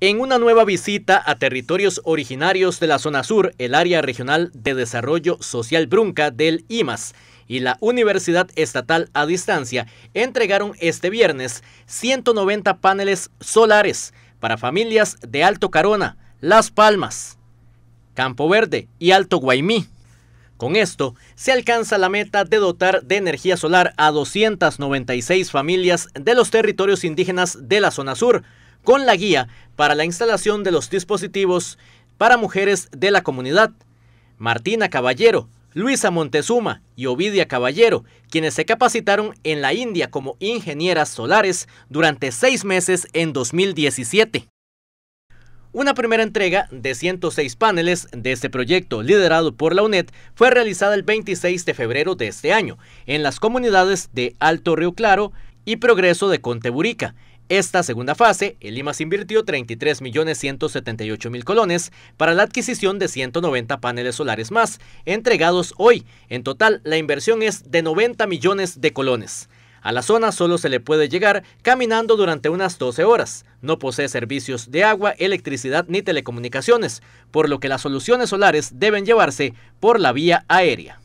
En una nueva visita a territorios originarios de la zona sur, el Área Regional de Desarrollo Social Brunca del IMAS y la Universidad Estatal a Distancia entregaron este viernes 190 paneles solares para familias de Alto Carona, Las Palmas, Campo Verde y Alto Guaymí. Con esto, se alcanza la meta de dotar de energía solar a 296 familias de los territorios indígenas de la zona sur, con la guía para la instalación de los dispositivos para mujeres de la comunidad. Martina Caballero, Luisa Montezuma y Ovidia Caballero, quienes se capacitaron en la India como ingenieras solares durante seis meses en 2017. Una primera entrega de 106 paneles de este proyecto liderado por la UNED fue realizada el 26 de febrero de este año en las comunidades de Alto Río Claro y Progreso de Conteburica, esta segunda fase, el IMAS invirtió 33.178.000 colones para la adquisición de 190 paneles solares más, entregados hoy. En total, la inversión es de 90 millones de colones. A la zona solo se le puede llegar caminando durante unas 12 horas. No posee servicios de agua, electricidad ni telecomunicaciones, por lo que las soluciones solares deben llevarse por la vía aérea.